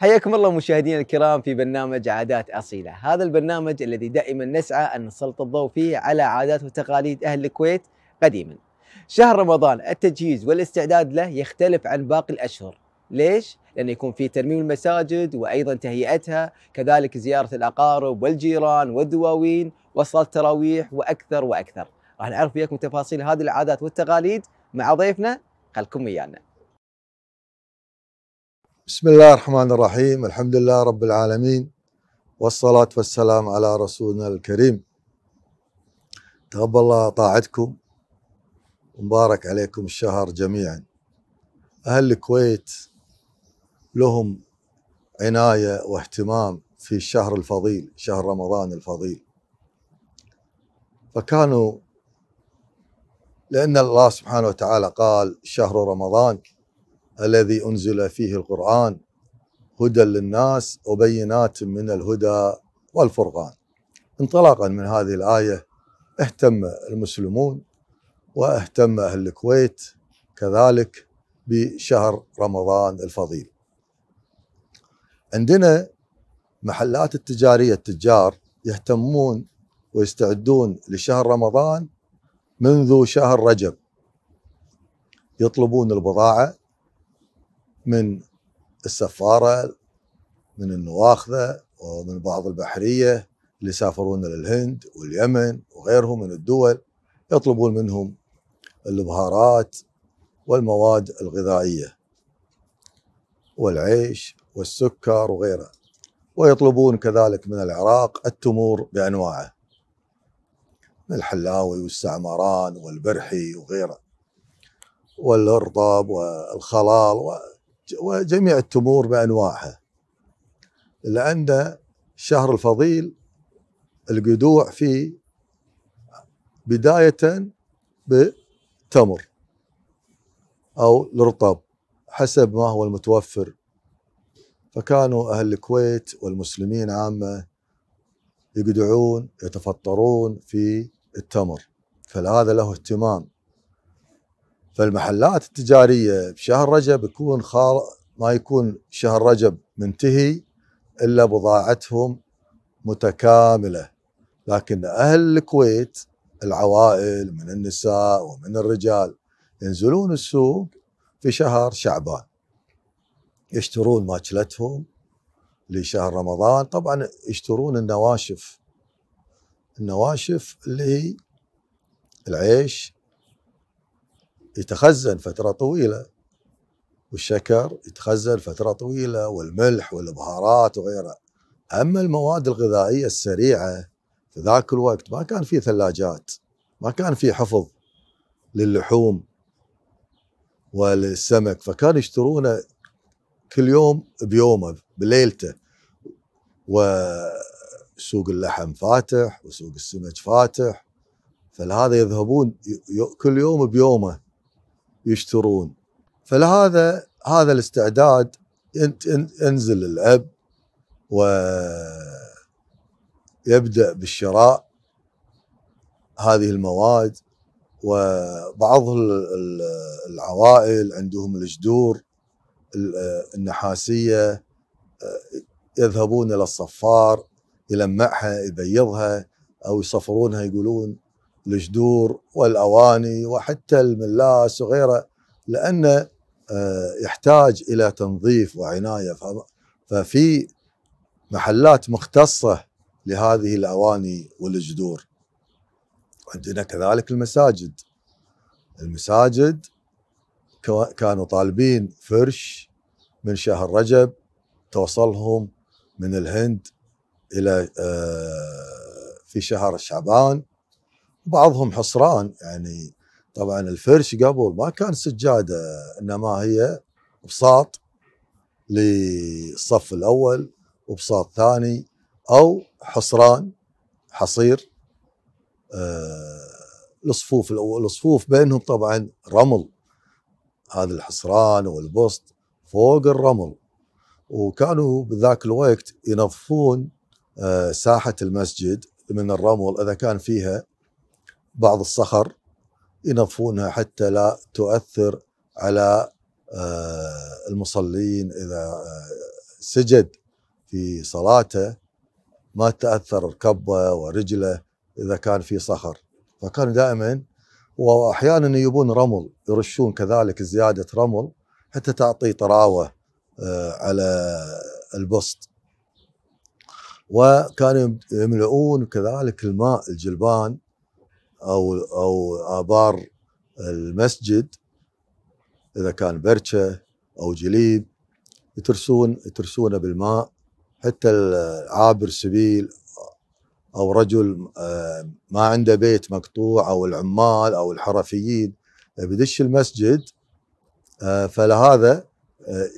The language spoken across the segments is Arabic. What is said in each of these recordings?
حياكم الله مشاهدينا الكرام في برنامج عادات اصيله، هذا البرنامج الذي دائما نسعى ان نسلط الضوء فيه على عادات وتقاليد اهل الكويت قديما. شهر رمضان التجهيز والاستعداد له يختلف عن باقي الاشهر، ليش؟ لأن يكون في ترميم المساجد وأيضا تهيئتها كذلك زيارة الأقارب والجيران والدواوين وصلاة التراويح وأكثر وأكثر راح نعرف وياكم تفاصيل هذه العادات والتقاليد مع ضيفنا خلكم ويانا بسم الله الرحمن الرحيم الحمد لله رب العالمين والصلاة والسلام على رسولنا الكريم تقبل الله طاعتكم ومبارك عليكم الشهر جميعا أهل الكويت لهم عناية واهتمام في الشهر الفضيل شهر رمضان الفضيل فكانوا لأن الله سبحانه وتعالى قال شهر رمضان الذي انزل فيه القران هدى للناس وبينات من الهدى والفرقان انطلاقا من هذه الايه اهتم المسلمون واهتم اهل الكويت كذلك بشهر رمضان الفضيل عندنا محلات التجاريه التجار يهتمون ويستعدون لشهر رمضان منذ شهر رجب يطلبون البضاعه من السفاره من النواخذه ومن بعض البحريه اللي سافرون للهند واليمن وغيرهم من الدول يطلبون منهم البهارات والمواد الغذائيه والعيش والسكر وغيره ويطلبون كذلك من العراق التمور بانواعه من الحلاوي والسعمران والبرحي وغيره والارطب والخلال وجميع التمور بانواعها لان شهر الفضيل القدوع فيه بدايه بالتمر او الرطب حسب ما هو المتوفر فكانوا اهل الكويت والمسلمين عامه يقدعون يتفطرون في التمر فهذا له اهتمام فالمحلات التجاريه بشهر رجب يكون خال ما يكون شهر رجب منتهي الا بضاعتهم متكامله لكن اهل الكويت العوائل من النساء ومن الرجال ينزلون السوق في شهر شعبان يشترون ماكلتهم لشهر رمضان طبعا يشترون النواشف النواشف اللي هي العيش يتخزن فترة طويلة والشكر يتخزن فترة طويلة والملح والبهارات وغيرها أما المواد الغذائية السريعة في ذاك الوقت ما كان في ثلاجات ما كان في حفظ للحوم وللسمك فكان يشترونه كل يوم بيومه بليلته وسوق اللحم فاتح وسوق السمك فاتح فلهذا يذهبون كل يوم بيومه يشترون فلهذا هذا الاستعداد ينزل الاب ويبدا بالشراء هذه المواد وبعض العوائل عندهم الجدور النحاسيه يذهبون الى الصفار يلمعها يبيضها او يصفرونها يقولون الجدور والاواني وحتى الملاس وغيره لانه آه، يحتاج الى تنظيف وعنايه ففي محلات مختصه لهذه الاواني والجدور عندنا كذلك المساجد المساجد كانوا طالبين فرش من شهر رجب توصلهم من الهند الى آه، في شهر شعبان بعضهم حصران يعني طبعا الفرش قبل ما كان سجاده انما هي بساط للصف الاول وبساط ثاني او حصران حصير آه الاول الصفوف بينهم طبعا رمل هذا الحصران والبسط فوق الرمل وكانوا بذاك الوقت ينظفون آه ساحه المسجد من الرمل اذا كان فيها بعض الصخر ينظفونها حتى لا تؤثر على آه، المصلين اذا آه، سجد في صلاته ما تاثر كبه ورجله اذا كان في صخر فكانوا دائما واحيانا يبون رمل يرشون كذلك زياده رمل حتى تعطي طراوه آه، على البسط وكانوا يملؤون كذلك الماء الجلبان او او ابار المسجد اذا كان برشه او جليب يترسون يترسونه بالماء حتى عابر سبيل او رجل آه، ما عنده بيت مقطوع او العمال او الحرفيين بدش المسجد آه، فلهذا آه،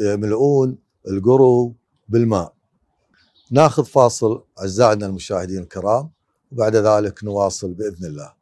يملؤون القرو بالماء ناخذ فاصل اعزائنا المشاهدين الكرام وبعد ذلك نواصل باذن الله.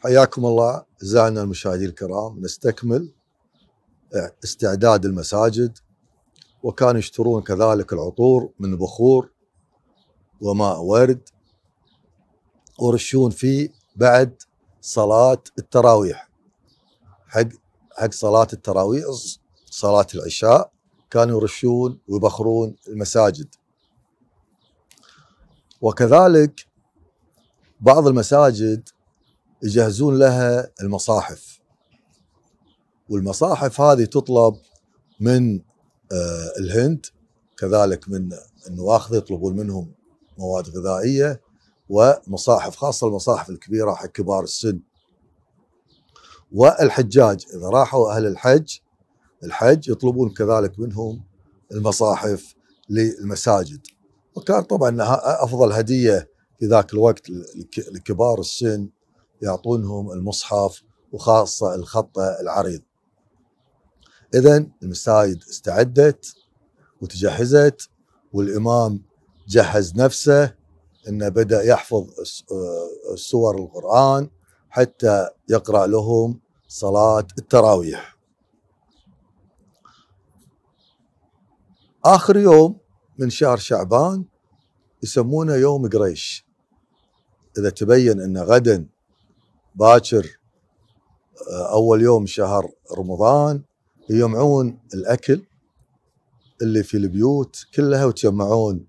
حياكم الله اعزائنا المشاهدين الكرام نستكمل آه، استعداد المساجد وكانوا يشترون كذلك العطور من بخور وماء ورد ورشون فيه بعد صلاة التراويح حق حق صلاة التراويح صلاة العشاء كانوا يرشون ويبخرون المساجد وكذلك بعض المساجد يجهزون لها المصاحف والمصاحف هذه تطلب من آه، الهند كذلك من النواخذه يطلبون منهم مواد غذائيه ومصاحف خاصه المصاحف الكبيره حق كبار السن والحجاج اذا راحوا اهل الحج الحج يطلبون كذلك منهم المصاحف للمساجد وكان طبعا افضل هديه في ذاك الوقت الكبار السن يعطونهم المصحف وخاصة الخط العريض إذا المسايد استعدت وتجهزت والإمام جهز نفسه أنه بدأ يحفظ آه، سور القرآن حتى يقرأ لهم صلاة التراويح آخر يوم من شهر شعبان يسمونه يوم قريش اذا تبين ان غدا باكر آه، اول يوم شهر رمضان يجمعون الاكل اللي في البيوت كلها وتجمعون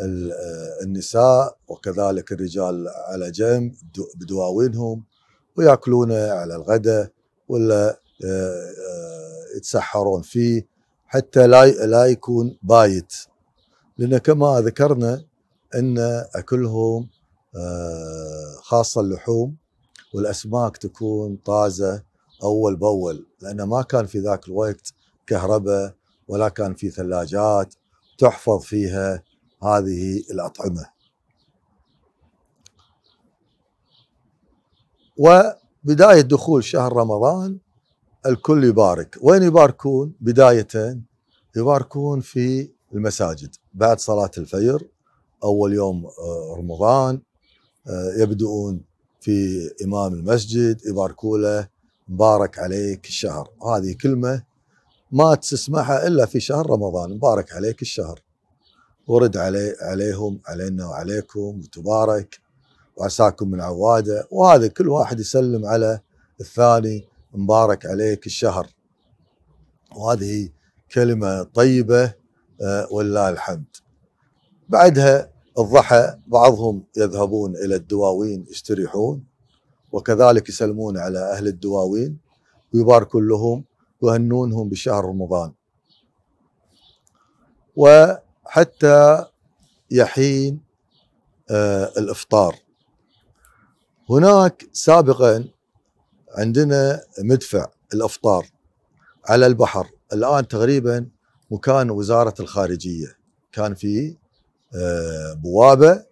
آه، النساء وكذلك الرجال على جنب بدواوينهم وياكلونه على الغداء ولا آه، يتسحرون فيه حتى لا لا يكون بايت لان كما ذكرنا ان اكلهم آه، خاصه اللحوم والاسماك تكون طازه اول باول لانه ما كان في ذاك الوقت كهرباء ولا كان في ثلاجات تحفظ فيها هذه الاطعمه. وبدايه دخول شهر رمضان الكل يبارك، وين يباركون؟ بدايه يباركون في المساجد بعد صلاه الفجر اول يوم آه، رمضان آه، يبدؤون في إمام المسجد يباركوا له مبارك عليك الشهر هذه كلمة ما تسمعها إلا في شهر رمضان مبارك عليك الشهر ورد علي عليهم علينا وعليكم وتبارك وعساكم من عواده وهذا كل واحد يسلم على الثاني مبارك عليك الشهر وهذه كلمه طيبه آه، ولله الحمد بعدها الضحى بعضهم يذهبون الى الدواوين يستريحون وكذلك يسلمون على اهل الدواوين ويباركون لهم ويهنونهم بشهر رمضان وحتى يحين آه الافطار هناك سابقا عندنا مدفع الافطار على البحر الان تقريبا مكان وزاره الخارجيه كان في آه، بوابه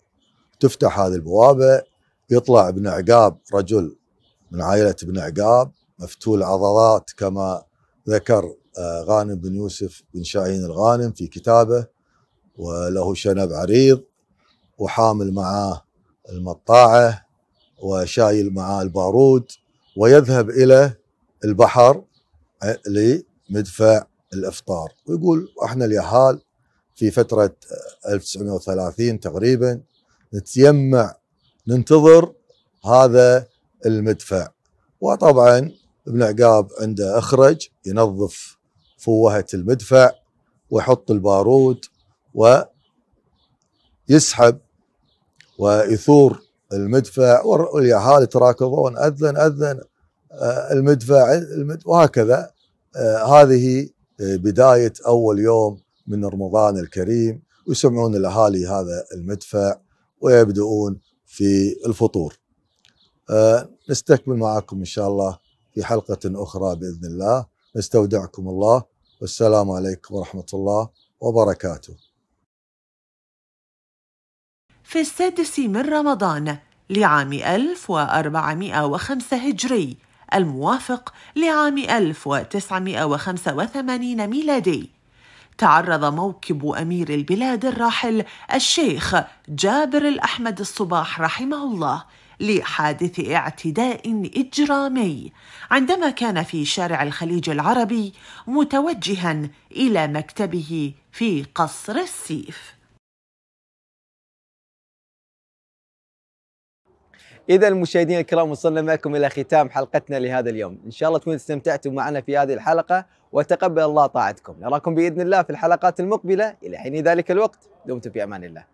تفتح هذه البوابه يطلع ابن عقاب رجل من عائله ابن عقاب مفتول عضلات كما ذكر آه، غانم بن يوسف بن شاهين الغانم في كتابه وله شنب عريض وحامل معاه المطاعه وشايل معاه البارود ويذهب الى البحر آه، لمدفع الافطار ويقول احنا اليهال في فترة 1930 تقريبا نتيمع ننتظر هذا المدفع وطبعا ابن عقاب عنده اخرج ينظف فوهة المدفع ويحط البارود ويسحب ويثور المدفع واليهال يتراكضون اذن اذن آه، المدفع وهكذا آه، هذه آه، بداية أول يوم من رمضان الكريم ويسمعون الأهالي هذا المدفع ويبدؤون في الفطور أه نستكمل معكم إن شاء الله في حلقة أخرى بإذن الله نستودعكم الله والسلام عليكم ورحمة الله وبركاته في السادس من رمضان لعام 1405 هجري الموافق لعام 1985 ميلادي تعرض موكب امير البلاد الراحل الشيخ جابر الاحمد الصباح رحمه الله لحادث اعتداء اجرامي عندما كان في شارع الخليج العربي متوجها الى مكتبه في قصر السيف اذا المشاهدين الكرام وصلنا معكم الى ختام حلقتنا لهذا اليوم ان شاء الله تكونوا استمتعتم معنا في هذه الحلقه وتقبل الله طاعتكم نراكم باذن الله في الحلقات المقبله الى حين ذلك الوقت دمتم في امان الله